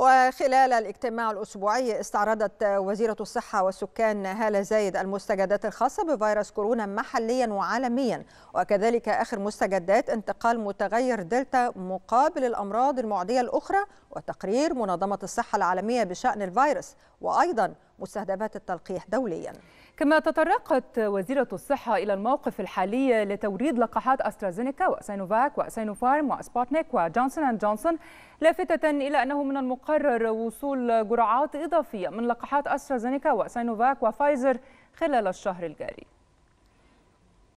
وخلال الاجتماع الأسبوعي استعرضت وزيرة الصحة والسكان هالة زايد المستجدات الخاصة بفيروس كورونا محليا وعالميا وكذلك آخر مستجدات انتقال متغير دلتا مقابل الأمراض المعدية الأخرى وتقرير منظمة الصحة العالمية بشأن الفيروس وأيضا مستهدفات التلقيح دوليا كما تطرقت وزيرة الصحة إلى الموقف الحالي لتوريد لقاحات أسترازينيكا وسينوفاك وسينوفارم وسبوتنيك وجونسون أند جونسون لافتة إلى أنه من المقرر وصول جرعات إضافية من لقاحات أسترازينيكا وسينوفاك وفايزر خلال الشهر الجاري